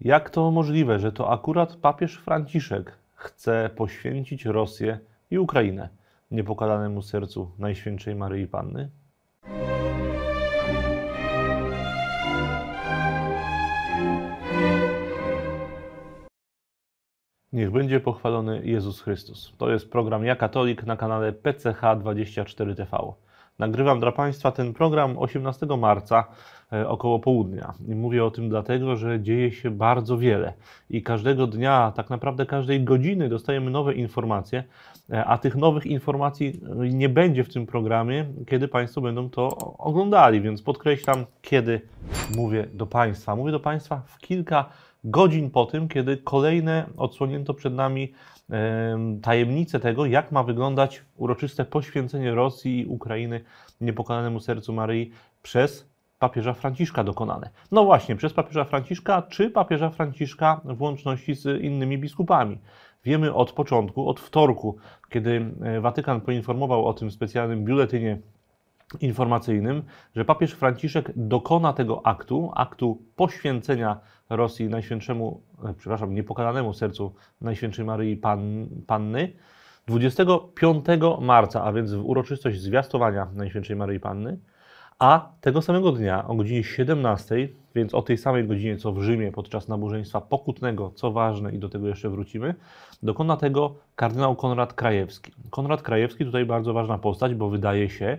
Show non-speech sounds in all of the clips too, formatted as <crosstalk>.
Jak to możliwe, że to akurat papież Franciszek chce poświęcić Rosję i Ukrainę niepokalanemu sercu Najświętszej Maryi Panny? Niech będzie pochwalony Jezus Chrystus. To jest program Ja Katolik na kanale PCH24TV. Nagrywam dla Państwa ten program 18 marca e, około południa. I mówię o tym dlatego, że dzieje się bardzo wiele i każdego dnia, tak naprawdę każdej godziny dostajemy nowe informacje, e, a tych nowych informacji e, nie będzie w tym programie, kiedy Państwo będą to oglądali, więc podkreślam, kiedy mówię do Państwa. Mówię do Państwa w kilka godzin po tym, kiedy kolejne odsłonięto przed nami tajemnicę tego, jak ma wyglądać uroczyste poświęcenie Rosji i Ukrainy niepokonanemu sercu Maryi przez papieża Franciszka dokonane. No właśnie, przez papieża Franciszka czy papieża Franciszka w łączności z innymi biskupami. Wiemy od początku, od wtorku, kiedy e, Watykan poinformował o tym specjalnym biuletynie informacyjnym, że papież Franciszek dokona tego aktu, aktu poświęcenia Rosji Najświętszemu, e, przepraszam, niepokalanemu sercu Najświętszej Maryi Pan, Panny 25 marca, a więc w uroczystość zwiastowania Najświętszej Maryi Panny, a tego samego dnia o godzinie 17, więc o tej samej godzinie co w Rzymie podczas nabożeństwa pokutnego, co ważne i do tego jeszcze wrócimy, dokona tego kardynał Konrad Krajewski. Konrad Krajewski tutaj bardzo ważna postać, bo wydaje się,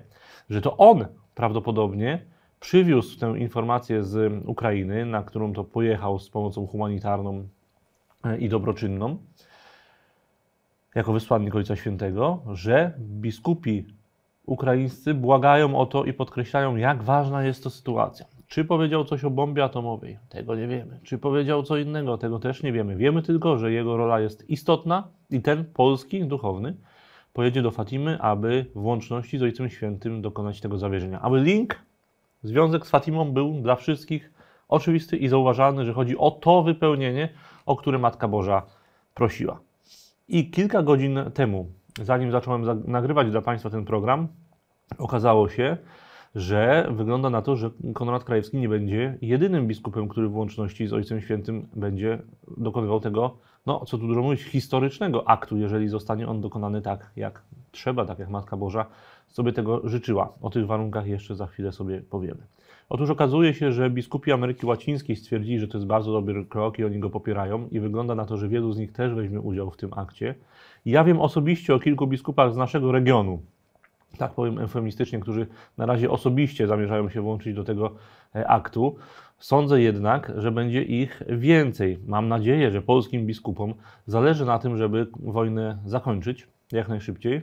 że to on prawdopodobnie przywiózł tę informację z Ukrainy, na którą to pojechał z pomocą humanitarną e, i dobroczynną, jako wysłannik Ojca Świętego, że biskupi ukraińscy błagają o to i podkreślają, jak ważna jest to sytuacja. Czy powiedział coś o bombie atomowej? Tego nie wiemy. Czy powiedział co innego? Tego też nie wiemy. Wiemy tylko, że jego rola jest istotna i ten polski duchowny pojedzie do Fatimy, aby w łączności z Ojcem Świętym dokonać tego zawierzenia. Aby link, związek z Fatimą był dla wszystkich oczywisty i zauważalny, że chodzi o to wypełnienie, o które Matka Boża prosiła. I kilka godzin temu, zanim zacząłem nagrywać dla Państwa ten program, okazało się, że wygląda na to, że Konrad Krajewski nie będzie jedynym biskupem, który w łączności z Ojcem Świętym będzie dokonywał tego, no co tu dużo mówić, historycznego aktu, jeżeli zostanie on dokonany tak, jak trzeba, tak jak Matka Boża sobie tego życzyła. O tych warunkach jeszcze za chwilę sobie powiemy. Otóż okazuje się, że biskupi Ameryki Łacińskiej stwierdzili, że to jest bardzo dobry krok i oni go popierają i wygląda na to, że wielu z nich też weźmie udział w tym akcie. Ja wiem osobiście o kilku biskupach z naszego regionu, tak powiem eufemistycznie, którzy na razie osobiście zamierzają się włączyć do tego e, aktu. Sądzę jednak, że będzie ich więcej. Mam nadzieję, że polskim biskupom zależy na tym, żeby wojnę zakończyć jak najszybciej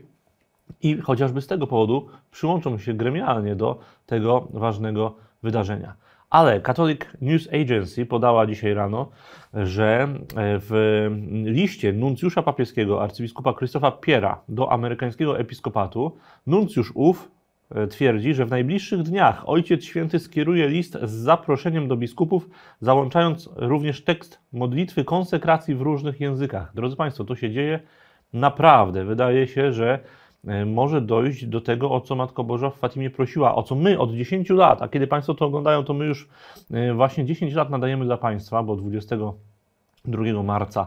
i chociażby z tego powodu przyłączą się gremialnie do tego ważnego wydarzenia. Ale Catholic News Agency podała dzisiaj rano, że e, w liście nuncjusza papieskiego arcybiskupa Krzysztofa Piera do amerykańskiego episkopatu nuncjusz ów e, twierdzi, że w najbliższych dniach Ojciec Święty skieruje list z zaproszeniem do biskupów, załączając również tekst modlitwy konsekracji w różnych językach. Drodzy Państwo, to się dzieje naprawdę. Wydaje się, że E, może dojść do tego, o co Matko Boża w Fatimie prosiła, o co my od 10 lat, a kiedy Państwo to oglądają, to my już e, właśnie 10 lat nadajemy dla Państwa, bo 22 marca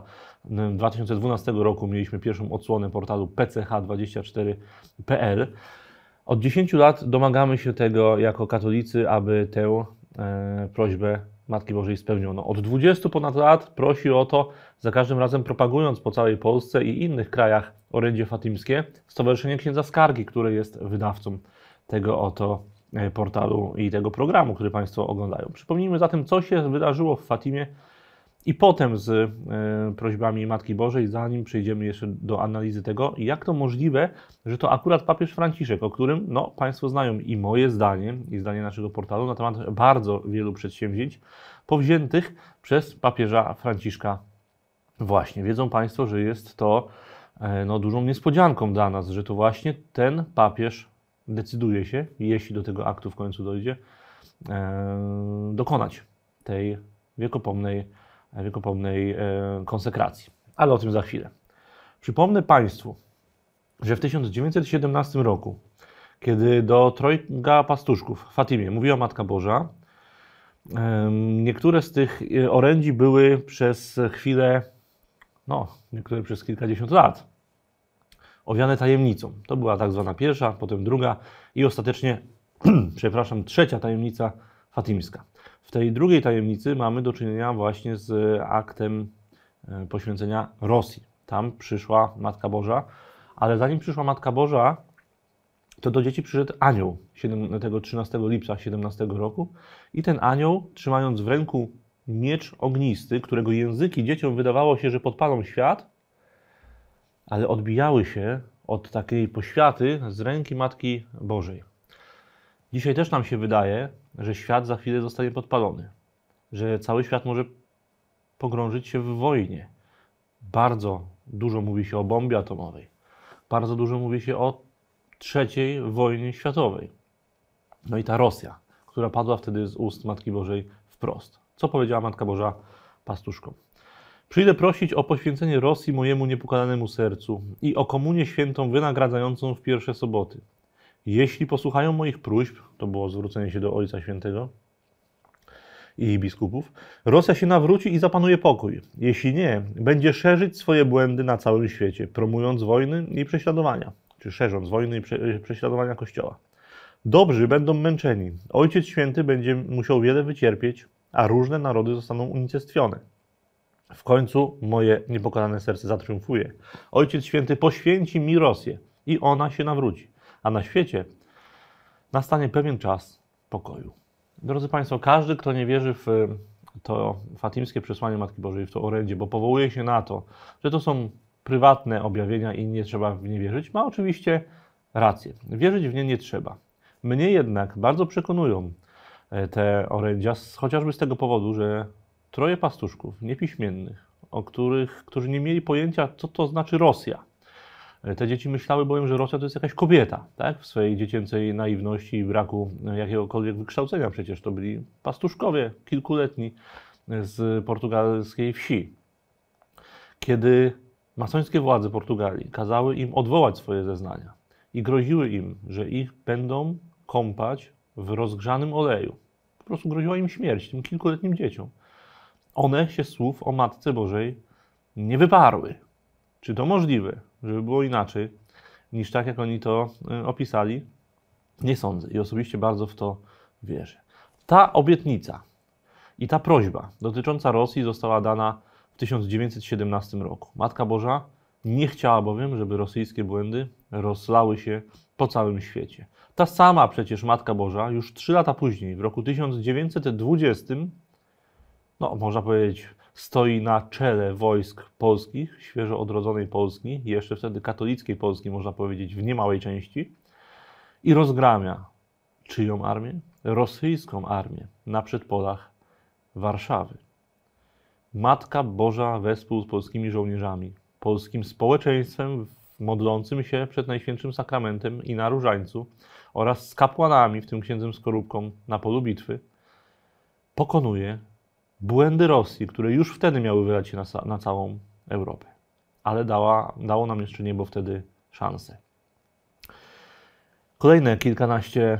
2012 e, roku mieliśmy pierwszą odsłonę portalu pch24.pl. Od 10 lat domagamy się tego jako katolicy, aby tę prośbę Matki Bożej spełniono. No, od 20 ponad lat prosi o to, za każdym razem propagując po całej Polsce i innych krajach orędzie fatimskie, Stowarzyszenie Księdza Skargi, które jest wydawcą tego oto e, portalu i tego programu, który Państwo oglądają. Przypomnijmy zatem, co się wydarzyło w Fatimie i potem z e, prośbami Matki Bożej, zanim przejdziemy jeszcze do analizy tego, jak to możliwe, że to akurat papież Franciszek, o którym no, Państwo znają i moje zdanie, i zdanie naszego portalu na temat bardzo wielu przedsięwzięć powziętych przez papieża Franciszka. Właśnie, wiedzą Państwo, że jest to e, no, dużą niespodzianką dla nas, że to właśnie ten papież decyduje się, jeśli do tego aktu w końcu dojdzie, e, dokonać tej wiekopomnej wiekopomnej e, konsekracji. Ale o tym za chwilę. Przypomnę Państwu, że w 1917 roku, kiedy do trojga pastuszków w Fatimie mówiła Matka Boża, niektóre z tych e, orędzi były przez chwilę, no, niektóre przez kilkadziesiąt lat, owiane tajemnicą. To była tak zwana pierwsza, potem druga i ostatecznie, <clears throat> przepraszam, trzecia tajemnica fatimska. W tej drugiej tajemnicy mamy do czynienia właśnie z e, aktem e, poświęcenia Rosji. Tam przyszła Matka Boża, ale zanim przyszła Matka Boża, to do dzieci przyszedł anioł tego 13 lipca 17 roku i ten anioł, trzymając w ręku miecz ognisty, którego języki dzieciom wydawało się, że podpalą świat, ale odbijały się od takiej poświaty z ręki Matki Bożej. Dzisiaj też nam się wydaje, że świat za chwilę zostanie podpalony, że cały świat może pogrążyć się w wojnie. Bardzo dużo mówi się o bombie atomowej, bardzo dużo mówi się o trzeciej wojnie światowej. No i ta Rosja, która padła wtedy z ust Matki Bożej wprost. Co powiedziała Matka Boża pastuszkom? Przyjdę prosić o poświęcenie Rosji mojemu niepokalanemu sercu i o komunię świętą wynagradzającą w pierwsze soboty. Jeśli posłuchają moich próśb, to było zwrócenie się do Ojca Świętego i biskupów, Rosja się nawróci i zapanuje pokój. Jeśli nie, będzie szerzyć swoje błędy na całym świecie, promując wojny i prześladowania, czy szerząc wojny i prześladowania Kościoła. Dobrzy będą męczeni. Ojciec Święty będzie musiał wiele wycierpieć, a różne narody zostaną unicestwione. W końcu moje niepokalane serce zatriumfuje. Ojciec Święty poświęci mi Rosję i ona się nawróci a na świecie nastanie pewien czas pokoju. Drodzy Państwo, każdy, kto nie wierzy w y, to fatimskie przesłanie Matki Bożej, w to orędzie, bo powołuje się na to, że to są prywatne objawienia i nie trzeba w nie wierzyć, ma oczywiście rację. Wierzyć w nie nie trzeba. Mnie jednak bardzo przekonują e, te orędzia, chociażby z tego powodu, że troje pastuszków niepiśmiennych, o których, którzy nie mieli pojęcia, co to znaczy Rosja, E, te dzieci myślały bowiem, że Rosja to jest jakaś kobieta, tak? W swojej dziecięcej naiwności i braku jakiegokolwiek wykształcenia. Przecież to byli pastuszkowie kilkuletni z portugalskiej wsi. Kiedy masońskie władze Portugalii kazały im odwołać swoje zeznania i groziły im, że ich będą kąpać w rozgrzanym oleju. Po prostu groziła im śmierć, tym kilkuletnim dzieciom. One się słów o Matce Bożej nie wyparły. Czy to możliwe? żeby było inaczej niż tak, jak oni to y, opisali, nie sądzę i osobiście bardzo w to wierzę. Ta obietnica i ta prośba dotycząca Rosji została dana w 1917 roku. Matka Boża nie chciała bowiem, żeby rosyjskie błędy rozlały się po całym świecie. Ta sama przecież Matka Boża już trzy lata później, w roku 1920, no można powiedzieć stoi na czele wojsk polskich, świeżo odrodzonej Polski, jeszcze wtedy katolickiej Polski, można powiedzieć, w niemałej części, i rozgramia czyją armię? Rosyjską armię na przedpolach Warszawy. Matka Boża wespół z polskimi żołnierzami, polskim społeczeństwem modlącym się przed Najświętszym Sakramentem i na Różańcu oraz z kapłanami, w tym księdzem Skorupką, na polu bitwy, pokonuje błędy Rosji, które już wtedy miały wylać się na, na całą Europę. Ale dała, dało nam jeszcze niebo wtedy szansę. Kolejne kilkanaście,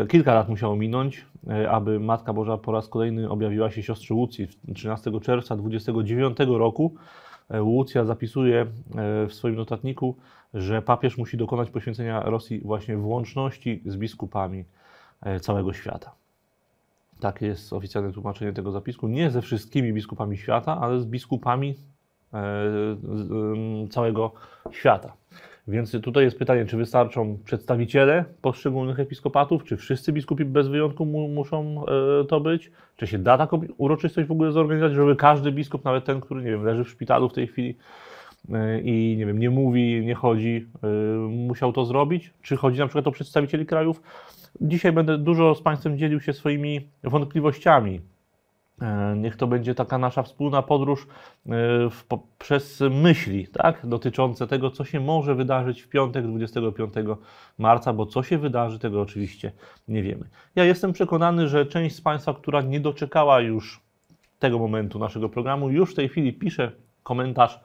e, kilka lat musiało minąć, e, aby Matka Boża po raz kolejny objawiła się siostrze Łucji. 13 czerwca 29 roku e, Łucja zapisuje w swoim notatniku, że papież musi dokonać poświęcenia Rosji właśnie włączności z biskupami całego świata. Takie jest oficjalne tłumaczenie tego zapisku. Nie ze wszystkimi biskupami świata, ale z biskupami e, całego świata. Więc tutaj jest pytanie, czy wystarczą przedstawiciele poszczególnych episkopatów, czy wszyscy biskupi bez wyjątku mu, muszą e, to być, czy się da taką uroczystość w ogóle zorganizować, żeby każdy biskup, nawet ten, który nie wiem, leży w szpitalu w tej chwili e, i nie wiem, nie mówi, nie chodzi, e, musiał to zrobić, czy chodzi na przykład o przedstawicieli krajów Dzisiaj będę dużo z Państwem dzielił się swoimi wątpliwościami. E, niech to będzie taka nasza wspólna podróż e, w, po, przez myśli, tak? dotyczące tego, co się może wydarzyć w piątek 25 marca, bo co się wydarzy, tego oczywiście nie wiemy. Ja jestem przekonany, że część z Państwa, która nie doczekała już tego momentu naszego programu, już w tej chwili pisze komentarz,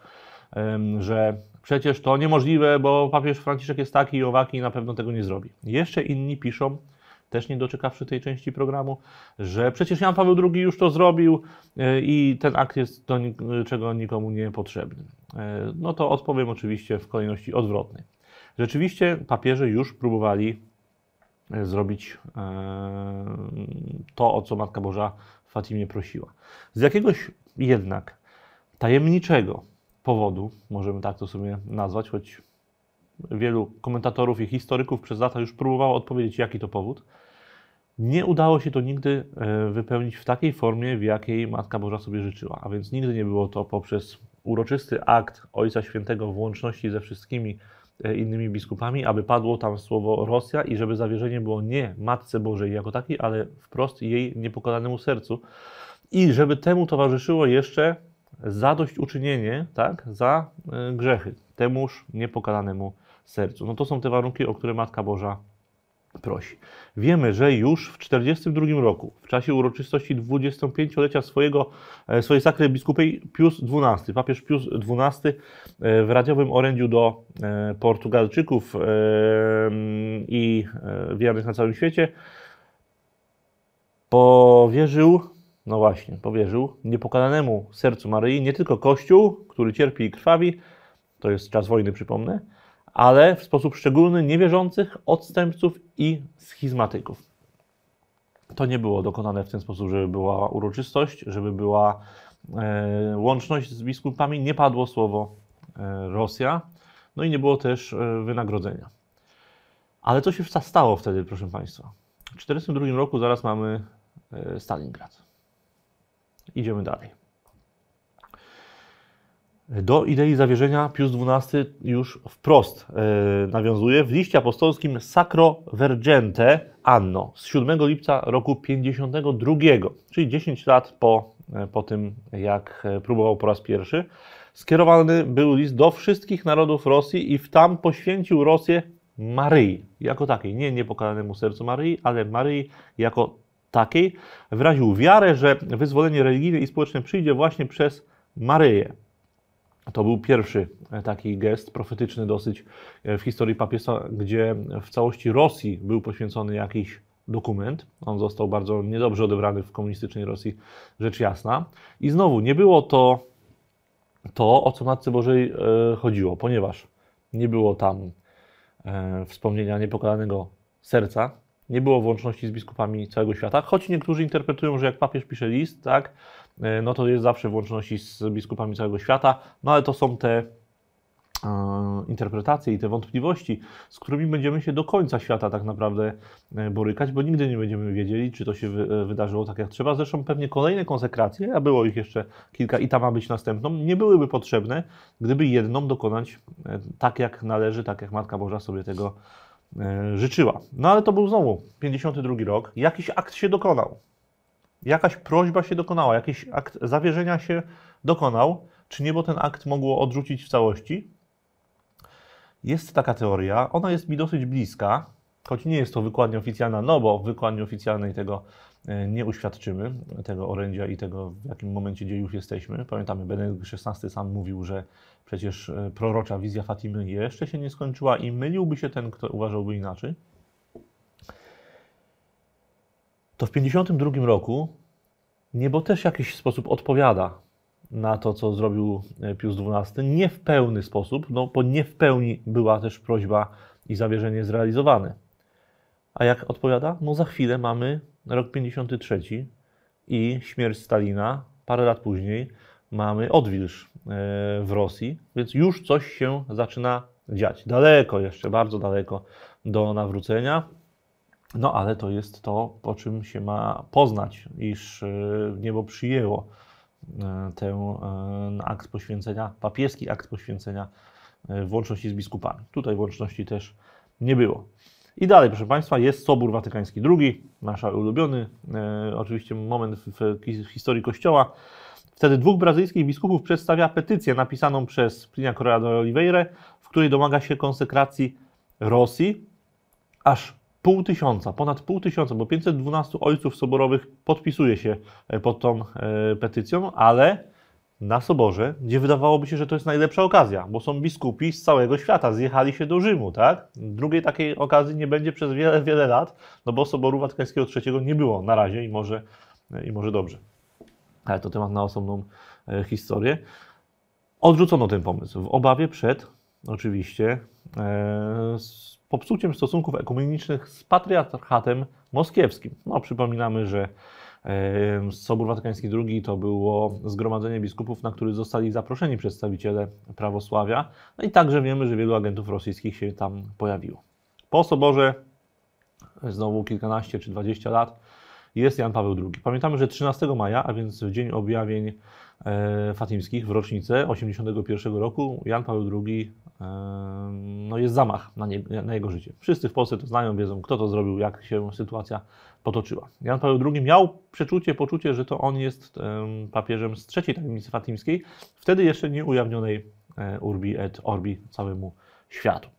że przecież to niemożliwe, bo papież Franciszek jest taki i owaki i na pewno tego nie zrobi. Jeszcze inni piszą, też nie doczekawszy tej części programu, że przecież Jan Paweł II już to zrobił e, i ten akt jest do niczego nikomu niepotrzebny. E, no to odpowiem oczywiście w kolejności odwrotnej. Rzeczywiście papieże już próbowali e, zrobić to, o co Matka Boża w Fatimie prosiła. Z jakiegoś jednak tajemniczego, powodu, możemy tak to sobie nazwać, choć wielu komentatorów i historyków przez lata już próbowało odpowiedzieć, jaki to powód. Nie udało się to nigdy e, wypełnić w takiej formie, w jakiej Matka Boża sobie życzyła, a więc nigdy nie było to poprzez uroczysty akt Ojca Świętego w łączności ze wszystkimi e, innymi biskupami, aby padło tam słowo Rosja i żeby zawierzenie było nie Matce Bożej jako takiej, ale wprost jej niepokonanemu sercu. I żeby temu towarzyszyło jeszcze zadośćuczynienie tak, za e, grzechy temuż niepokalanemu sercu. No to są te warunki, o które Matka Boża prosi. Wiemy, że już w 1942 roku, w czasie uroczystości 25-lecia swojego, e, swojej sakry biskupiej Pius XII, papież Pius XII e, w radziowym orędziu do Portugalczyków i wiernych na całym świecie powierzył no właśnie, powierzył niepokalanemu sercu Maryi nie tylko Kościół, który cierpi i krwawi, to jest czas wojny, przypomnę, ale w sposób szczególny niewierzących, odstępców i schizmatyków. To nie było dokonane w ten sposób, żeby była uroczystość, żeby była e, łączność z biskupami, nie padło słowo e, Rosja, no i nie było też e, wynagrodzenia. Ale co się stało wtedy, proszę Państwa? W 1942 roku zaraz mamy e, Stalingrad. Idziemy dalej. Do idei zawierzenia Pius XII już wprost e, nawiązuje w liście apostolskim Sacro Vergente Anno z 7 lipca roku 52, czyli 10 lat po, e, po tym, jak e, próbował po raz pierwszy. Skierowany był list do wszystkich narodów Rosji i w tam poświęcił Rosję Maryi jako takiej, nie niepokalanemu sercu Maryi, ale Maryi jako takiej wyraził wiarę, że wyzwolenie religijne i społeczne przyjdzie właśnie przez Maryję. To był pierwszy e, taki gest profetyczny dosyć e, w historii papieża, gdzie w całości Rosji był poświęcony jakiś dokument. On został bardzo niedobrze odebrany w komunistycznej Rosji, rzecz jasna. I znowu, nie było to to, o co Matce Bożej e, chodziło, ponieważ nie było tam wspomnienia niepokalanego serca, nie było włączności z biskupami całego świata, choć niektórzy interpretują, że jak papież pisze list, tak, e, no to jest zawsze włączności z biskupami całego świata, no ale to są te e, interpretacje i te wątpliwości, z którymi będziemy się do końca świata tak naprawdę e, borykać, bo nigdy nie będziemy wiedzieli, czy to się wydarzyło tak jak trzeba. Zresztą pewnie kolejne konsekracje, a było ich jeszcze kilka i ta ma być następną, nie byłyby potrzebne, gdyby jedną dokonać tak jak należy, tak jak Matka Boża sobie tego E, życzyła. No ale to był znowu 52 rok. Jakiś akt się dokonał. Jakaś prośba się dokonała, jakiś akt zawierzenia się dokonał. Czy niebo ten akt mogło odrzucić w całości? Jest taka teoria, ona jest mi dosyć bliska, choć nie jest to wykładnia oficjalna, no bo w wykładni oficjalnej tego E, nie uświadczymy tego orędzia i tego, w jakim momencie dziejów jesteśmy. Pamiętamy, Benedykt XVI sam mówił, że przecież e, prorocza wizja Fatimy jeszcze się nie skończyła i myliłby się ten, kto uważałby inaczej. To w 1952 roku niebo też w jakiś sposób odpowiada na to, co zrobił e, Pius XII. Nie w pełny sposób, no bo nie w pełni była też prośba i zawierzenie zrealizowane. A jak odpowiada? No za chwilę mamy rok 53 i śmierć Stalina, parę lat później mamy odwilż e, w Rosji, więc już coś się zaczyna dziać. Daleko jeszcze, bardzo daleko do nawrócenia. No ale to jest to, po czym się ma poznać, iż e, niebo przyjęło e, ten akt poświęcenia, papieski akt poświęcenia w łączności z biskupami. Tutaj w łączności też nie było. I dalej, proszę Państwa, jest Sobór Watykański II, nasz ulubiony, e, oczywiście moment w, w, historii Kościoła. Wtedy dwóch brazylijskich biskupów przedstawia petycję napisaną przez Plinia Correa de Oliveira, w której domaga się konsekracji Rosji. Aż pół tysiąca, ponad pół tysiąca, bo 512 ojców soborowych podpisuje się e, pod tą e, petycją, ale na Soborze, gdzie wydawałoby się, że to jest najlepsza okazja, bo są biskupi z całego świata, zjechali się do Rzymu, tak? Drugiej takiej okazji nie będzie przez wiele, wiele lat, no bo Soboru Watykańskiego III nie było na razie i może, i może dobrze. Ale to temat na osobną e, historię. Odrzucono ten pomysł w obawie przed, oczywiście, e, popsuciem stosunków ekumenicznych z patriarchatem moskiewskim. No, przypominamy, że Sobór Watykański II to było zgromadzenie biskupów, na który zostali zaproszeni przedstawiciele prawosławia. No i także wiemy, że wielu agentów rosyjskich się tam pojawiło. Po soborze, znowu kilkanaście czy dwadzieścia lat, jest Jan Paweł II. Pamiętamy, że 13 maja, a więc w dzień objawień e, fatimskich w rocznicę 81 roku Jan Paweł II no jest zamach na, nie, na, jego życie. Wszyscy w Polsce to znają, wiedzą, kto to zrobił, jak się sytuacja potoczyła. Jan Paweł II miał przeczucie, poczucie, że to on jest um, papieżem z trzeciej tajemnicy fatimskiej, wtedy jeszcze nie ujawnionej e, urbi et orbi całemu światu.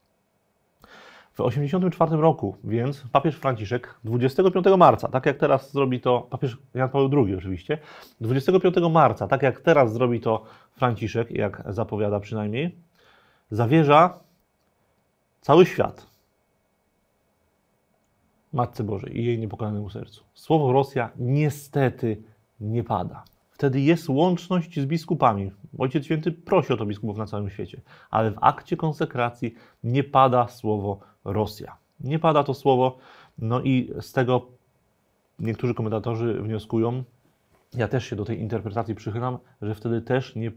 W 1984 roku więc papież Franciszek 25 marca, tak jak teraz zrobi to papież Jan Paweł II oczywiście, 25 marca, tak jak teraz zrobi to Franciszek, jak zapowiada przynajmniej, zawierza cały świat Matce Bożej i jej niepokonanemu sercu. Słowo Rosja niestety nie pada. Wtedy jest łączność z biskupami. Ojciec Święty prosi o to biskupów na całym świecie, ale w akcie konsekracji nie pada słowo Rosja. Nie pada to słowo, no i z tego niektórzy komentatorzy wnioskują, ja też się do tej interpretacji przychylam, że wtedy też nie e,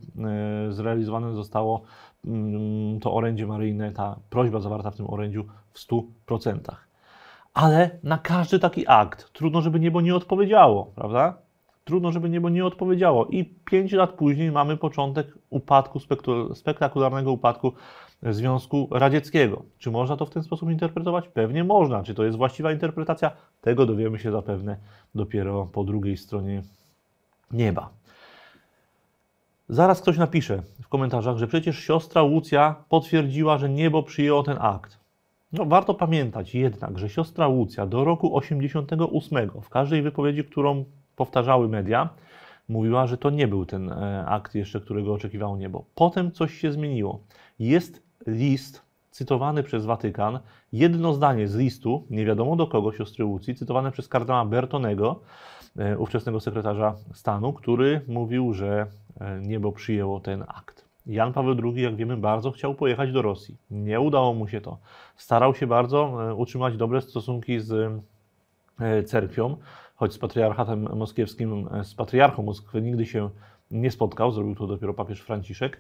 zrealizowane zostało mm, to orędzie maryjne, ta prośba zawarta w tym orędziu w 100%. Ale na każdy taki akt trudno, żeby niebo nie odpowiedziało, prawda? Trudno, żeby niebo nie odpowiedziało. I 5 lat później mamy początek upadku, spektakularnego upadku Związku Radzieckiego. Czy można to w ten sposób interpretować? Pewnie można. Czy to jest właściwa interpretacja? Tego dowiemy się zapewne dopiero po drugiej stronie nieba. Zaraz ktoś napisze w komentarzach, że przecież siostra Łucja potwierdziła, że niebo przyjęło ten akt. No, warto pamiętać jednak, że siostra Łucja do roku 88 w każdej wypowiedzi, którą powtarzały media, mówiła, że to nie był ten e, akt jeszcze, którego oczekiwało niebo. Potem coś się zmieniło. Jest list cytowany przez Watykan, jedno zdanie z listu, nie wiadomo do kogo, siostry Łucji, cytowane przez kardynała Bertonego, E, ówczesnego sekretarza stanu, który mówił, że e, niebo przyjęło ten akt. Jan Paweł II, jak wiemy, bardzo chciał pojechać do Rosji. Nie udało mu się to. Starał się bardzo e, utrzymać dobre stosunki z cerkwią, choć z patriarchatem moskiewskim, z patriarchą Moskwy nigdy się nie spotkał, zrobił to dopiero papież Franciszek.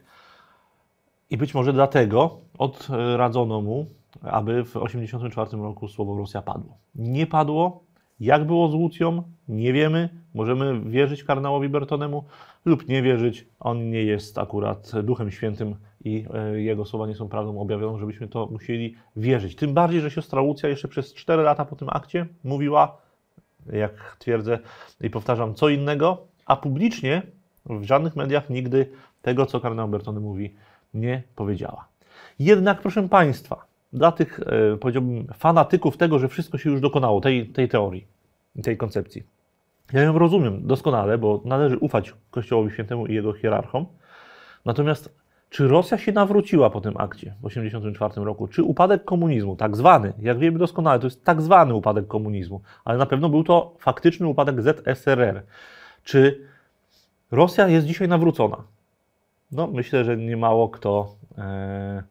I być może dlatego odradzono mu, aby w 1984 roku słowo Rosja padło. Nie padło, jak było z Łucją? Nie wiemy. Możemy wierzyć karnałowi Bertonemu lub nie wierzyć. On nie jest akurat Duchem Świętym i e, jego słowa nie są prawdą objawioną, żebyśmy to musieli wierzyć. Tym bardziej, że siostra Łucja jeszcze przez 4 lata po tym akcie mówiła, jak twierdzę i powtarzam, co innego, a publicznie w żadnych mediach nigdy tego, co kardynał Bertony mówi, nie powiedziała. Jednak, proszę Państwa, dla tych, e, powiedziałbym, fanatyków tego, że wszystko się już dokonało, tej, tej teorii, tej koncepcji. Ja ją rozumiem doskonale, bo należy ufać Kościołowi Świętemu i jego hierarchom. Natomiast czy Rosja się nawróciła po tym akcie w 1984 roku? Czy upadek komunizmu, tak zwany, jak wiemy doskonale, to jest tak zwany upadek komunizmu, ale na pewno był to faktyczny upadek ZSRR. Czy Rosja jest dzisiaj nawrócona? No, myślę, że nie mało kto e,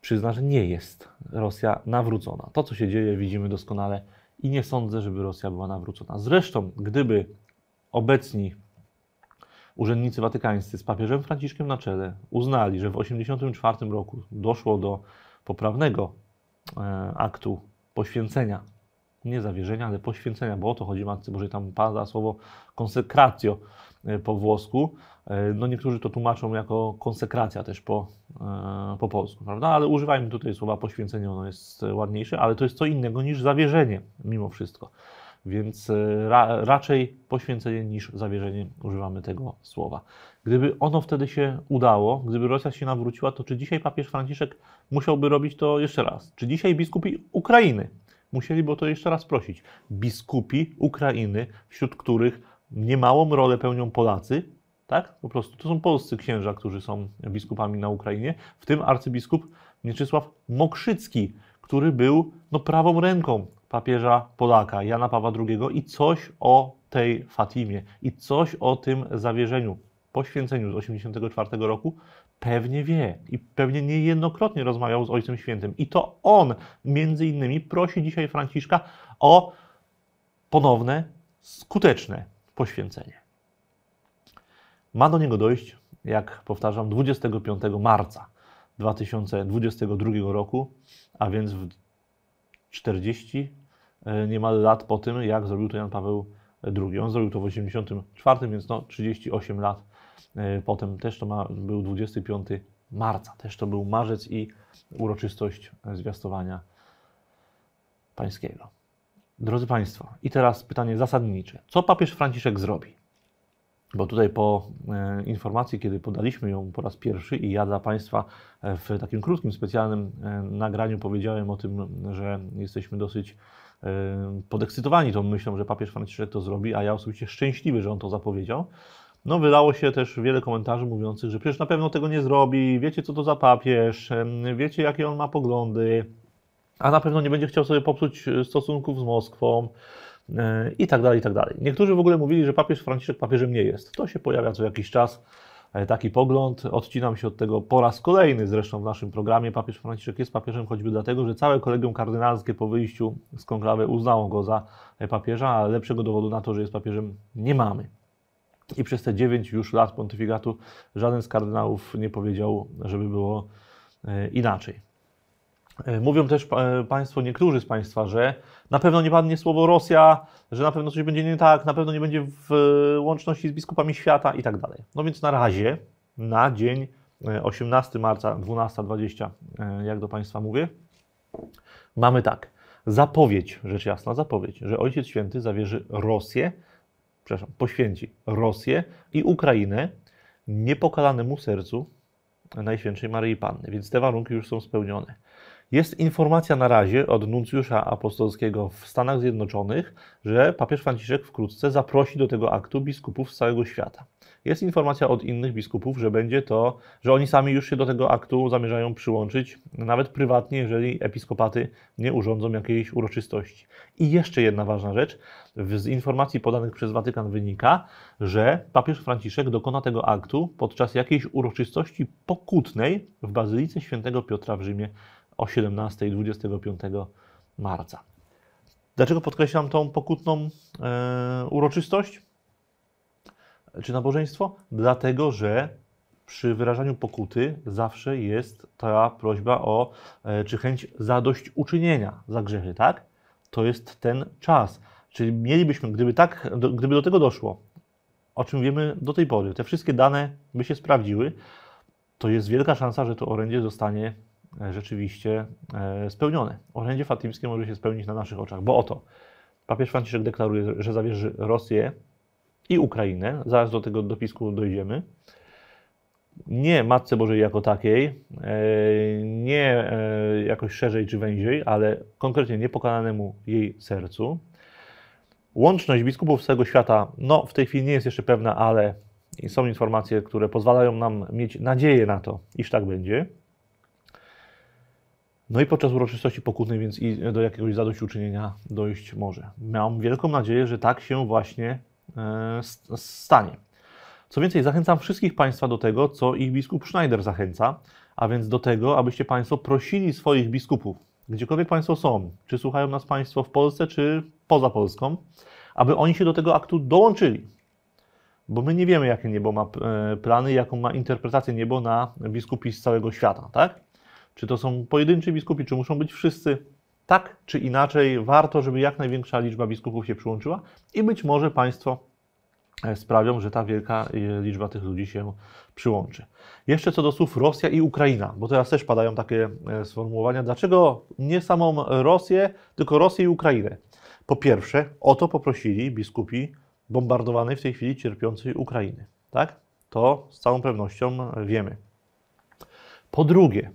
przyzna, że nie jest Rosja nawrócona. To, co się dzieje, widzimy doskonale i nie sądzę, żeby Rosja była nawrócona. Zresztą, gdyby obecni urzędnicy watykańscy z papieżem Franciszkiem na czele uznali, że w 1984 roku doszło do poprawnego e, aktu poświęcenia, nie zawierzenia, ale poświęcenia, bo o to chodzi Matce Bożej, tam pada słowo konsekracjo, E, po włosku. E, no niektórzy to tłumaczą jako konsekracja też po, e, po polsku, prawda? Ale używajmy tutaj słowa poświęcenie, ono jest ładniejsze, ale to jest co innego niż zawierzenie mimo wszystko. Więc ra, raczej poświęcenie niż zawierzenie używamy tego słowa. Gdyby ono wtedy się udało, gdyby Rosja się nawróciła, to czy dzisiaj papież Franciszek musiałby robić to jeszcze raz? Czy dzisiaj biskupi Ukrainy musieliby o to jeszcze raz prosić? Biskupi Ukrainy, wśród których niemałą rolę pełnią Polacy, tak? Po prostu to są polscy księża, którzy są biskupami na Ukrainie, w tym arcybiskup Mieczysław Mokrzycki, który był no, prawą ręką papieża Polaka Jana Pawła II i coś o tej Fatimie i coś o tym zawierzeniu, poświęceniu z 1984 roku pewnie wie i pewnie niejednokrotnie rozmawiał z Ojcem Świętym. I to on, między innymi, prosi dzisiaj Franciszka o ponowne, skuteczne poświęcenie. Ma do niego dojść, jak powtarzam, 25 marca 2022 roku, a więc w 40 e, niemal lat po tym, jak zrobił to Jan Paweł II. On zrobił to w 84, więc no 38 lat e, potem też to ma, był 25 marca, też to był marzec i uroczystość zwiastowania pańskiego. Drodzy Państwo, i teraz pytanie zasadnicze. Co papież Franciszek zrobi? Bo tutaj po e, informacji, kiedy podaliśmy ją po raz pierwszy i ja dla Państwa e, w takim krótkim, specjalnym e, nagraniu powiedziałem o tym, że jesteśmy dosyć e, podekscytowani tą myślą, że papież Franciszek to zrobi, a ja osobiście szczęśliwy, że on to zapowiedział. No, wydało się też wiele komentarzy mówiących, że przecież na pewno tego nie zrobi, wiecie co to za papież, e, wiecie jakie on ma poglądy, a na pewno nie będzie chciał sobie popsuć e, stosunków z Moskwą e, i tak dalej, i tak dalej. Niektórzy w ogóle mówili, że papież Franciszek papieżem nie jest. To się pojawia co jakiś czas, e, taki pogląd. Odcinam się od tego po raz kolejny zresztą w naszym programie. Papież Franciszek jest papieżem choćby dlatego, że całe kolegium kardynalskie po wyjściu z konklawy uznało go za papieża, a lepszego dowodu na to, że jest papieżem nie mamy. I przez te dziewięć już lat pontyfikatu żaden z kardynałów nie powiedział, żeby było inaczej. E, mówią też e, Państwo, niektórzy z Państwa, że na pewno nie padnie słowo Rosja, że na pewno coś będzie nie tak, na pewno nie będzie w e, łączności z biskupami świata i tak dalej. No więc na razie, na dzień 18 marca 12.20, jak do Państwa mówię, mamy tak. Zapowiedź, rzecz jasna, zapowiedź, że Ojciec Święty zawierzy Rosję, przepraszam, poświęci Rosję i Ukrainę niepokalanemu sercu Najświętszej Maryi Panny. Więc te warunki już są spełnione. Jest informacja na razie od nuncjusza apostolskiego w Stanach Zjednoczonych, że papież Franciszek wkrótce zaprosi do tego aktu biskupów z całego świata. Jest informacja od innych biskupów, że będzie to, że oni sami już się do tego aktu zamierzają przyłączyć, nawet prywatnie, jeżeli episkopaty nie urządzą jakiejś uroczystości. I jeszcze jedna ważna rzecz. Z informacji podanych przez Watykan wynika, że papież Franciszek dokona tego aktu podczas jakiejś uroczystości pokutnej w Bazylice Świętego Piotra w Rzymie o 17 i 25 marca. Dlaczego podkreślam tą pokutną e, uroczystość czy nabożeństwo? Dlatego, że przy wyrażaniu pokuty zawsze jest ta prośba o e, czy chęć zadośćuczynienia za grzechy, tak? To jest ten czas. Czyli mielibyśmy, gdyby tak, do, gdyby do tego doszło, o czym wiemy do tej pory, te wszystkie dane by się sprawdziły, to jest wielka szansa, że to orędzie zostanie E, rzeczywiście e, spełnione. Orędzie fatimskie może się spełnić na naszych oczach, bo oto papież Franciszek deklaruje, że zawierzy Rosję i Ukrainę, zaraz do tego dopisku dojdziemy, nie Matce Bożej jako takiej, e, nie jakoś szerzej czy węziej, ale konkretnie niepokonanemu jej sercu. Łączność biskupów z całego świata, no w tej chwili nie jest jeszcze pewna, ale są informacje, które pozwalają nam mieć nadzieję na to, iż tak będzie. No i podczas uroczystości pokutnej, więc i do jakiegoś zadośćuczynienia dojść może. Miałem wielką nadzieję, że tak się właśnie e, stanie. Co więcej, zachęcam wszystkich Państwa do tego, co ich biskup Schneider zachęca, a więc do tego, abyście Państwo prosili swoich biskupów, gdziekolwiek Państwo są, czy słuchają nas Państwo w Polsce, czy poza Polską, aby oni się do tego aktu dołączyli. Bo my nie wiemy, jakie niebo ma e, plany, jaką ma interpretację niebo na biskupi z całego świata, tak? czy to są pojedynczy biskupi, czy muszą być wszyscy. Tak czy inaczej, warto, żeby jak największa liczba biskupów się przyłączyła i być może państwo e, sprawią, że ta wielka e, liczba tych ludzi się przyłączy. Jeszcze co do słów Rosja i Ukraina, bo teraz też padają takie e, sformułowania. Dlaczego nie samą Rosję, tylko Rosję i Ukrainę? Po pierwsze, o to poprosili biskupi bombardowanej w tej chwili cierpiącej Ukrainy. Tak? To z całą pewnością wiemy. Po drugie,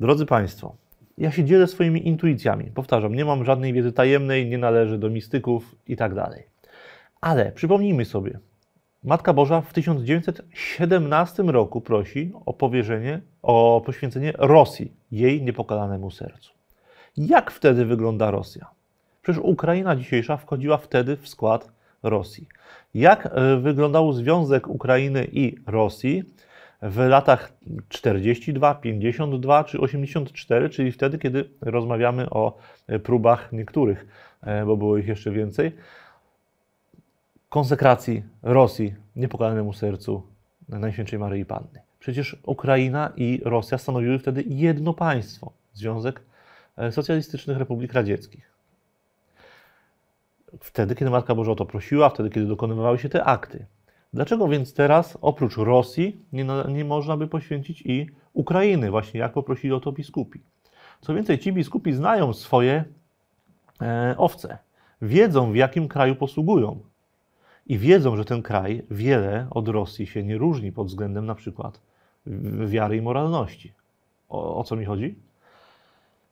Drodzy Państwo, ja się dzielę swoimi intuicjami. Powtarzam, nie mam żadnej wiedzy tajemnej, nie należę do mistyków i tak dalej. Ale przypomnijmy sobie, Matka Boża w 1917 roku prosi o powierzenie, o poświęcenie Rosji, jej niepokalanemu sercu. Jak wtedy wygląda Rosja? Przecież Ukraina dzisiejsza wchodziła wtedy w skład Rosji. Jak e, wyglądał związek Ukrainy i Rosji? w latach 42, 52 czy 84, czyli wtedy, kiedy rozmawiamy o e, próbach niektórych, e, bo było ich jeszcze więcej, konsekracji Rosji niepokalanemu sercu Najświętszej Maryi Panny. Przecież Ukraina i Rosja stanowiły wtedy jedno państwo, Związek e, Socjalistycznych Republik Radzieckich. Wtedy, kiedy Matka Boża o to prosiła, wtedy, kiedy dokonywały się te akty. Dlaczego więc teraz oprócz Rosji nie, nie można by poświęcić i Ukrainy, właśnie jak poprosili o to biskupi? Co więcej, ci biskupi znają swoje e, owce, wiedzą w jakim kraju posługują i wiedzą, że ten kraj wiele od Rosji się nie różni pod względem na przykład wiary i moralności. O, o co mi chodzi?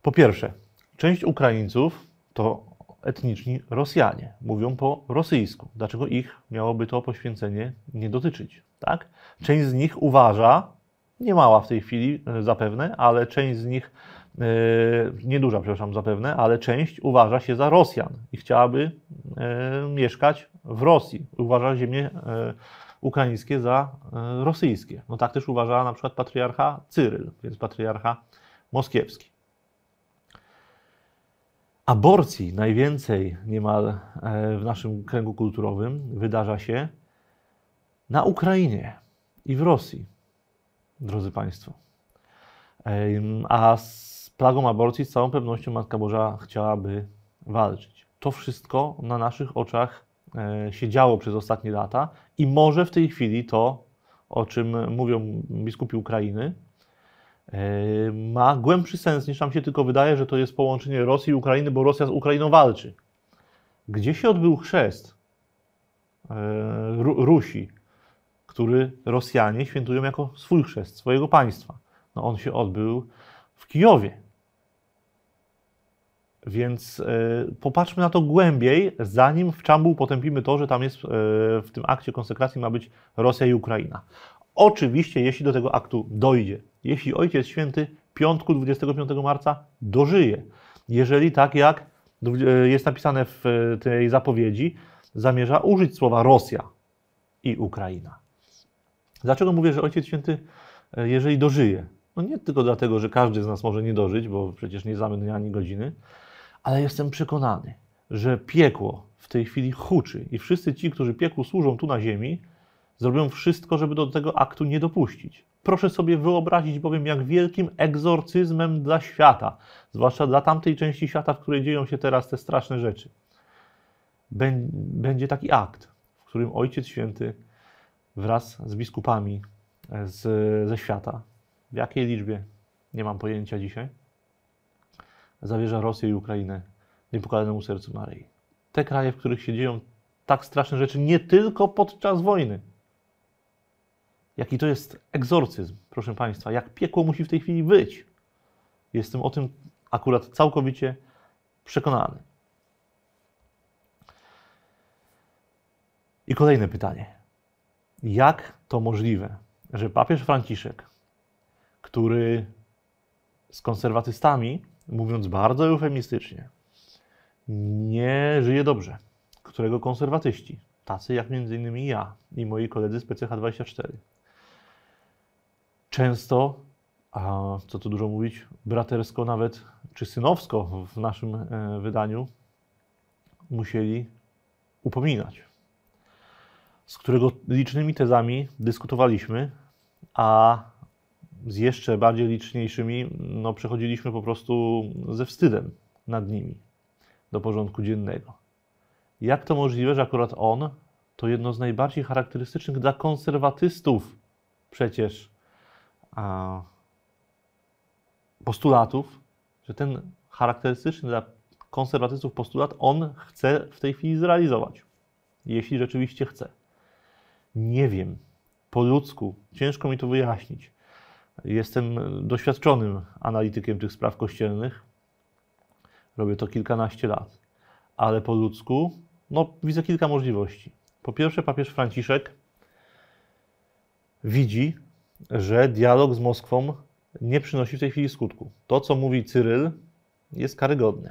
Po pierwsze, część Ukraińców to etniczni Rosjanie. Mówią po rosyjsku. Dlaczego ich miałoby to poświęcenie nie dotyczyć? Tak? Część z nich uważa, nie mała w tej chwili e, zapewne, ale część z nich, e, nieduża, przepraszam, zapewne, ale część uważa się za Rosjan i chciałaby e, mieszkać w Rosji. Uważa ziemię ukraińskie za rosyjskie. No tak też uważa na przykład patriarcha Cyryl, więc patriarcha moskiewski aborcji najwięcej niemal e, w naszym kręgu kulturowym wydarza się na Ukrainie i w Rosji, drodzy Państwo. A z plagą aborcji z całą pewnością Matka Boża chciałaby walczyć. To wszystko na naszych oczach e, się działo przez ostatnie lata i może w tej chwili to, o czym mówią biskupi Ukrainy, E, ma głębszy sens niż nam się tylko wydaje, że to jest połączenie Rosji i Ukrainy, bo Rosja z Ukrainą walczy. Gdzie się odbył chrzest e, Rusi, który Rosjanie świętują jako swój chrzest, swojego państwa? No on się odbył w Kijowie. Więc e, popatrzmy na to głębiej, zanim w Czambu potępimy to, że tam jest w tym akcie konsekracji ma być Rosja i Ukraina. Oczywiście, jeśli do tego aktu dojdzie. Jeśli Ojciec Święty piątku 25 marca dożyje. Jeżeli tak jak e, jest napisane w e, tej zapowiedzi, zamierza użyć słowa Rosja i Ukraina. Dlaczego mówię, że Ojciec Święty, e, jeżeli dożyje? No nie tylko dlatego, że każdy z nas może nie dożyć, bo przecież nie znamy dnia ani godziny, ale jestem przekonany, że piekło w tej chwili huczy i wszyscy ci, którzy piekło służą tu na ziemi, Zrobią wszystko, żeby do tego aktu nie dopuścić. Proszę sobie wyobrazić bowiem, jak wielkim egzorcyzmem dla świata, zwłaszcza dla tamtej części świata, w której dzieją się teraz te straszne rzeczy, będzie taki akt, w którym Ojciec Święty wraz z biskupami e, z, ze świata, w jakiej liczbie, nie mam pojęcia dzisiaj, zawierza Rosję i Ukrainę niepokalanemu sercu Maryi. Te kraje, w których się dzieją tak straszne rzeczy, nie tylko podczas wojny, Jaki to jest egzorcyzm, proszę Państwa, jak piekło musi w tej chwili być. Jestem o tym akurat całkowicie przekonany. I kolejne pytanie. Jak to możliwe, że papież Franciszek, który z konserwatystami, mówiąc bardzo eufemistycznie, nie żyje dobrze, którego konserwatyści, tacy jak między innymi ja i moi koledzy z PCH24, często, a co tu dużo mówić, bratersko nawet, czy synowsko w naszym e, wydaniu, musieli upominać, z którego licznymi tezami dyskutowaliśmy, a z jeszcze bardziej liczniejszymi no, przechodziliśmy po prostu ze wstydem nad nimi do porządku dziennego. Jak to możliwe, że akurat on to jedno z najbardziej charakterystycznych dla konserwatystów przecież postulatów, że ten charakterystyczny dla konserwatystów postulat on chce w tej chwili zrealizować, jeśli rzeczywiście chce. Nie wiem, po ludzku, ciężko mi to wyjaśnić. Jestem doświadczonym analitykiem tych spraw kościelnych. Robię to kilkanaście lat, ale po ludzku no, widzę kilka możliwości. Po pierwsze, papież Franciszek widzi że dialog z Moskwą nie przynosi w tej chwili skutku. To, co mówi Cyryl, jest karygodne.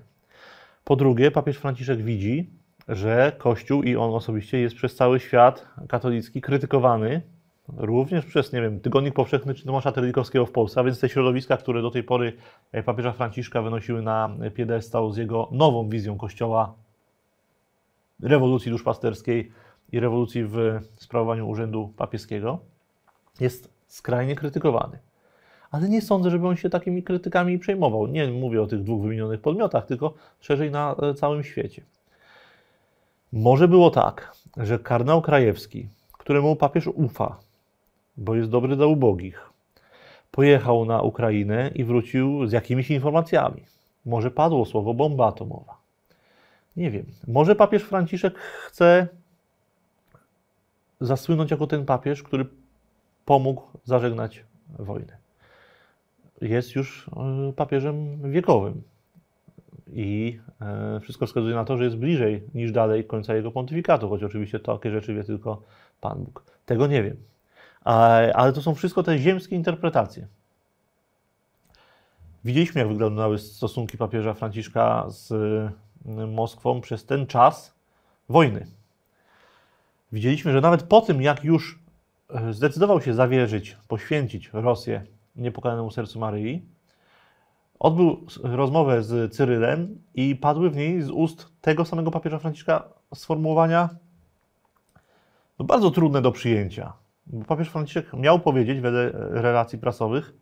Po drugie, papież Franciszek widzi, że Kościół i on osobiście jest przez cały świat katolicki krytykowany, również przez, nie wiem, Tygodnik Powszechny czy Tomasza Terlikowskiego w Polsce, a więc te środowiska, które do tej pory e, papieża Franciszka wynosiły na piedestał z jego nową wizją Kościoła, rewolucji duszpasterskiej i rewolucji w sprawowaniu urzędu papieskiego, jest skrajnie krytykowany. Ale nie sądzę, żeby on się takimi krytykami przejmował. Nie mówię o tych dwóch wymienionych podmiotach, tylko szerzej na e, całym świecie. Może było tak, że kardynał Krajewski, któremu papież ufa, bo jest dobry dla ubogich, pojechał na Ukrainę i wrócił z jakimiś informacjami. Może padło słowo bomba atomowa. Nie wiem. Może papież Franciszek chce zasłynąć jako ten papież, który pomógł zażegnać wojnę. Jest już y, papieżem wiekowym i e, wszystko wskazuje na to, że jest bliżej niż dalej końca jego pontyfikatu, choć oczywiście takie rzeczy wie tylko Pan Bóg. Tego nie wiem. Ale to są wszystko te ziemskie interpretacje. Widzieliśmy, jak wyglądały stosunki papieża Franciszka z y, Moskwą przez ten czas wojny. Widzieliśmy, że nawet po tym, jak już E, zdecydował się zawierzyć, poświęcić Rosję niepokalanemu sercu Maryi, odbył rozmowę z Cyrylem i padły w niej z ust tego samego papieża Franciszka sformułowania no, bardzo trudne do przyjęcia. Papież Franciszek miał powiedzieć wedle e, relacji prasowych,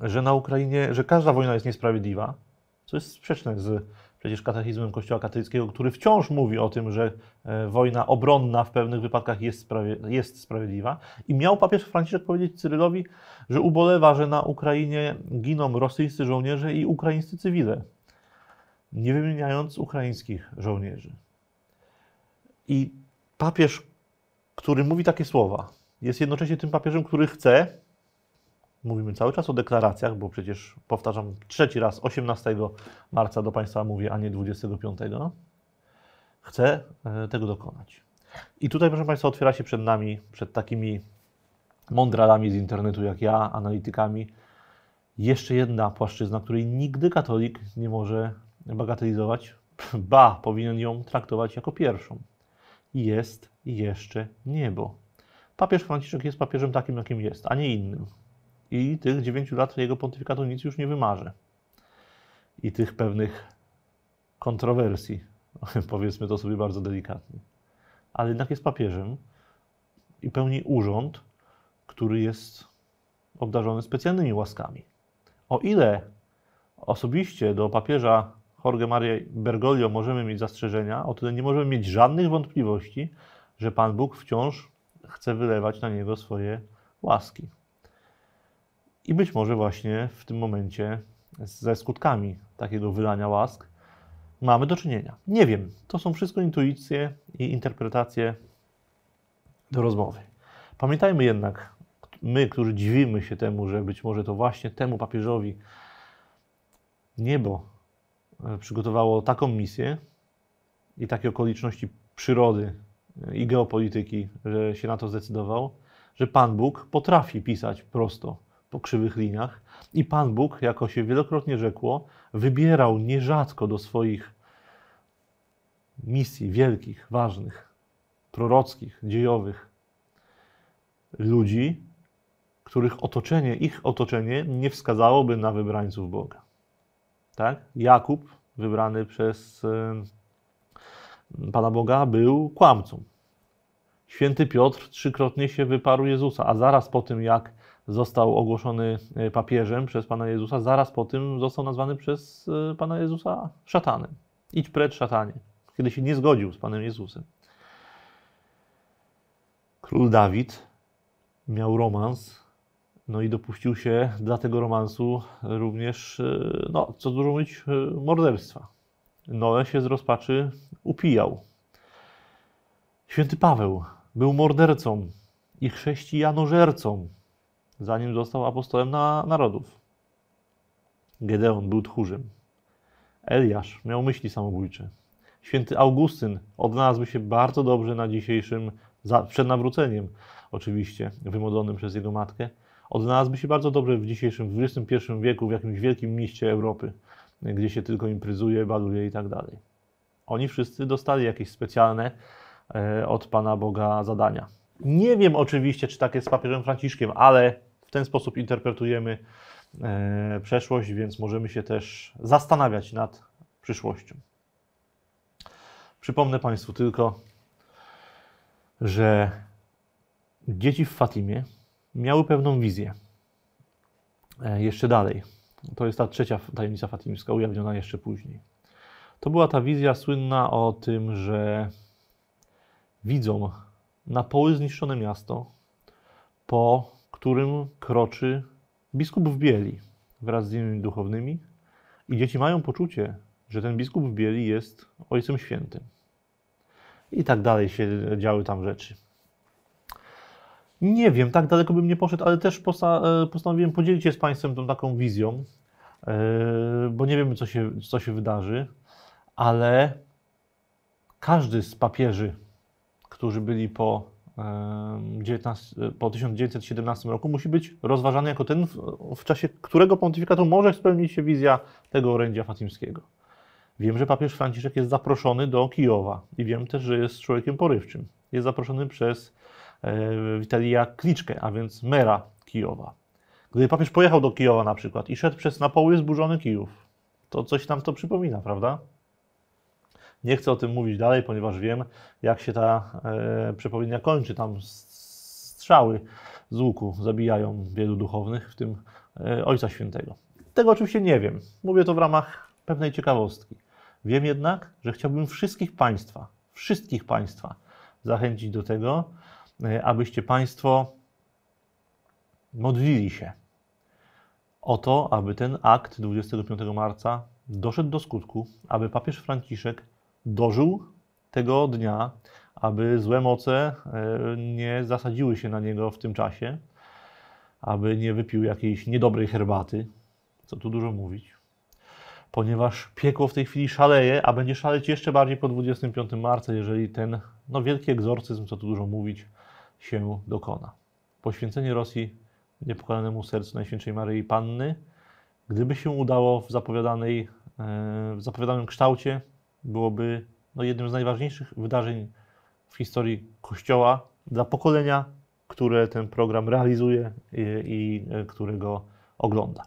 że na Ukrainie, że każda wojna jest niesprawiedliwa, co jest sprzeczne z przecież katechizmem Kościoła katolickiego, który wciąż mówi o tym, że e, wojna obronna w pewnych wypadkach jest, sprawie, jest sprawiedliwa. I miał papież Franciszek powiedzieć Cyrylowi, że ubolewa, że na Ukrainie giną rosyjscy żołnierze i ukraińscy cywile, nie wymieniając ukraińskich żołnierzy. I papież, który mówi takie słowa, jest jednocześnie tym papieżem, który chce, mówimy cały czas o deklaracjach, bo przecież powtarzam trzeci raz 18 marca do Państwa mówię, a nie 25. Chcę e, tego dokonać. I tutaj, proszę Państwa, otwiera się przed nami, przed takimi mądralami z internetu jak ja, analitykami, jeszcze jedna płaszczyzna, której nigdy katolik nie może bagatelizować, <laughs> ba, powinien ją traktować jako pierwszą. Jest jeszcze niebo. Papież Franciszek jest papieżem takim, jakim jest, a nie innym i tych dziewięciu lat jego pontyfikatu nic już nie wymarzy. I tych pewnych kontrowersji, <laughs> powiedzmy to sobie bardzo delikatnie. Ale jednak jest papieżem i pełni urząd, który jest obdarzony specjalnymi łaskami. O ile osobiście do papieża Jorge Maria Bergoglio możemy mieć zastrzeżenia, o tyle nie możemy mieć żadnych wątpliwości, że Pan Bóg wciąż chce wylewać na niego swoje łaski. I być może właśnie w tym momencie ze skutkami takiego wylania łask mamy do czynienia. Nie wiem, to są wszystko intuicje i interpretacje do rozmowy. Pamiętajmy jednak, my, którzy dziwimy się temu, że być może to właśnie temu papieżowi niebo e, przygotowało taką misję i takie okoliczności przyrody i geopolityki, że się na to zdecydował, że Pan Bóg potrafi pisać prosto po krzywych liniach. I Pan Bóg, jako się wielokrotnie rzekło, wybierał nierzadko do swoich misji wielkich, ważnych, prorockich, dziejowych ludzi, których otoczenie, ich otoczenie nie wskazałoby na wybrańców Boga. Tak? Jakub, wybrany przez Pana Boga, był kłamcą. Święty Piotr trzykrotnie się wyparł Jezusa, a zaraz po tym, jak został ogłoszony e, papieżem przez Pana Jezusa, zaraz po tym został nazwany przez e, Pana Jezusa szatanem. Idź precz szatanie, kiedy się nie zgodził z Panem Jezusem. Król Dawid miał romans, no i dopuścił się dla tego romansu również, e, no co dużo mówić, morderstwa. Noe się z rozpaczy upijał. Święty Paweł był mordercą i chrześcijanożercą zanim został apostołem na narodów. Gedeon był tchórzem. Eliasz miał myśli samobójcze. Święty Augustyn odnalazłby się bardzo dobrze na dzisiejszym, przed nawróceniem oczywiście, wymodonym przez jego matkę, odnalazłby się bardzo dobrze w dzisiejszym, w XXI wieku, w jakimś wielkim mieście Europy, gdzie się tylko impryzuje, baluje i tak dalej. Oni wszyscy dostali jakieś specjalne e, od Pana Boga zadania. Nie wiem oczywiście, czy tak jest z papieżem Franciszkiem, ale ten sposób interpretujemy e, przeszłość, więc możemy się też zastanawiać nad przyszłością. Przypomnę Państwu tylko, że dzieci w Fatimie miały pewną wizję. E, jeszcze dalej. To jest ta trzecia tajemnica fatimska, ujawniona jeszcze później. To była ta wizja słynna o tym, że widzą na poły zniszczone miasto po którym kroczy biskup w bieli wraz z innymi duchownymi i dzieci mają poczucie, że ten biskup w bieli jest Ojcem Świętym. I tak dalej się działy tam rzeczy. Nie wiem, tak daleko bym nie poszedł, ale też e, postanowiłem podzielić się z Państwem tą taką wizją, e, bo nie wiemy, co się, co się wydarzy, ale każdy z papieży, którzy byli po 19, po 1917 roku musi być rozważany jako ten, w czasie którego pontyfikatu może spełnić się wizja tego orędzia fatimskiego. Wiem, że papież Franciszek jest zaproszony do Kijowa i wiem też, że jest człowiekiem porywczym. Jest zaproszony przez e, Witalia Kliczkę, a więc mera Kijowa. Gdy papież pojechał do Kijowa na przykład i szedł przez na poły zburzony Kijów, to coś nam to przypomina, prawda? Nie chcę o tym mówić dalej, ponieważ wiem, jak się ta e, przepowiednia kończy. Tam strzały z łuku zabijają wielu duchownych, w tym e, Ojca Świętego. Tego oczywiście nie wiem. Mówię to w ramach pewnej ciekawostki. Wiem jednak, że chciałbym wszystkich Państwa, wszystkich Państwa zachęcić do tego, e, abyście Państwo modlili się o to, aby ten akt 25 marca doszedł do skutku, aby papież Franciszek dożył tego dnia, aby złe moce e, nie zasadziły się na niego w tym czasie, aby nie wypił jakiejś niedobrej herbaty, co tu dużo mówić, ponieważ piekło w tej chwili szaleje, a będzie szaleć jeszcze bardziej po 25 marca, jeżeli ten no, wielki egzorcyzm, co tu dużo mówić, się dokona. Poświęcenie Rosji niepokalanemu sercu Najświętszej Maryi Panny, gdyby się udało w, zapowiadanej, e, w zapowiadanym kształcie, byłoby no, jednym z najważniejszych wydarzeń w historii Kościoła dla pokolenia, które ten program realizuje i, i e, którego ogląda.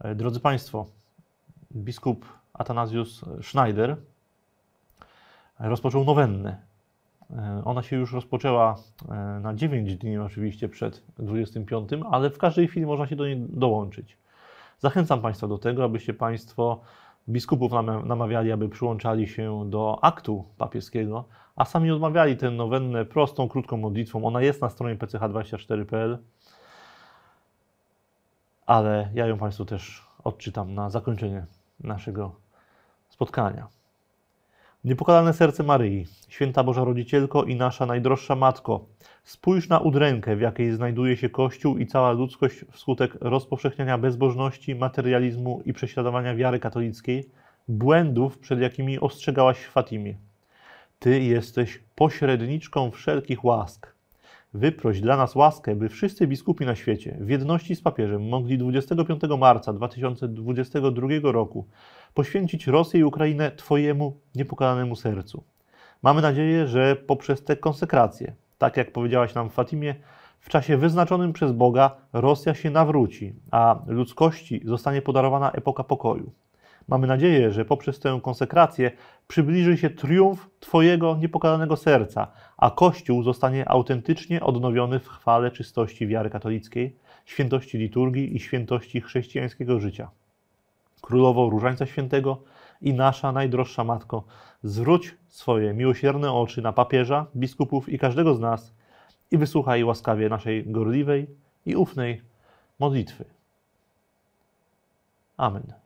E, drodzy Państwo, biskup Atanasius Schneider rozpoczął nowennę. E, ona się już rozpoczęła na 9 dni, oczywiście przed 25, ale w każdej chwili można się do niej dołączyć. Zachęcam Państwa do tego, abyście Państwo biskupów namawiali, aby przyłączali się do aktu papieskiego, a sami odmawiali tę nowennę prostą, krótką modlitwą. Ona jest na stronie pch24.pl, ale ja ją Państwu też odczytam na zakończenie naszego spotkania. Niepokalane serce Maryi, święta Boża Rodzicielko i nasza najdroższa Matko, spójrz na udrękę, w jakiej znajduje się Kościół i cała ludzkość wskutek rozpowszechniania bezbożności, materializmu i prześladowania wiary katolickiej, błędów, przed jakimi ostrzegałaś w Fatimie. Ty jesteś pośredniczką wszelkich łask wyproś dla nas łaskę, by wszyscy biskupi na świecie w jedności z papieżem mogli 25 marca 2022 roku poświęcić Rosję i Ukrainę Twojemu niepokalanemu sercu. Mamy nadzieję, że poprzez te konsekracje, tak jak powiedziałaś nam w Fatimie, w czasie wyznaczonym przez Boga Rosja się nawróci, a ludzkości zostanie podarowana epoka pokoju. Mamy nadzieję, że poprzez tę konsekrację przybliży się triumf Twojego niepokalanego serca, a Kościół zostanie autentycznie odnowiony w chwale czystości wiary katolickiej, świętości liturgii i świętości chrześcijańskiego życia. Królowo Różańca Świętego i nasza najdroższa Matko, zwróć swoje miłosierne oczy na papieża, biskupów i każdego z nas i wysłuchaj łaskawie naszej gorliwej i ufnej modlitwy. Amen.